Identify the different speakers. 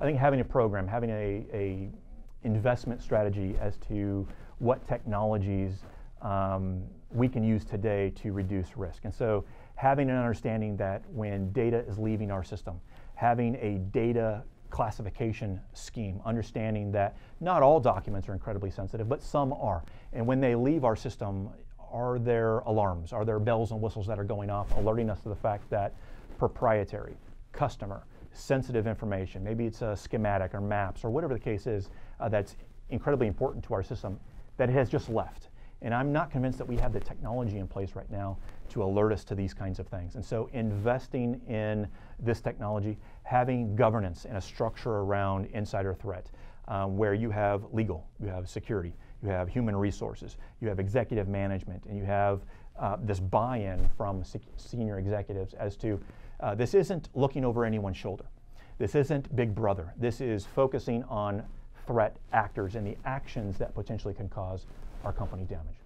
Speaker 1: I think having a program, having a, a investment strategy as to what technologies um, we can use today to reduce risk. And so having an understanding that when data is leaving our system, having a data classification scheme, understanding that not all documents are incredibly sensitive, but some are. And when they leave our system, are there alarms? Are there bells and whistles that are going off alerting us to the fact that proprietary, customer, sensitive information. Maybe it's a schematic or maps or whatever the case is uh, that's incredibly important to our system that it has just left. And I'm not convinced that we have the technology in place right now to alert us to these kinds of things. And so investing in this technology, having governance and a structure around insider threat, um, where you have legal, you have security, you have human resources, you have executive management, and you have uh, this buy-in from se senior executives as to uh, this isn't looking over anyone's shoulder. This isn't Big Brother. This is focusing on threat actors and the actions that potentially can cause our company damage.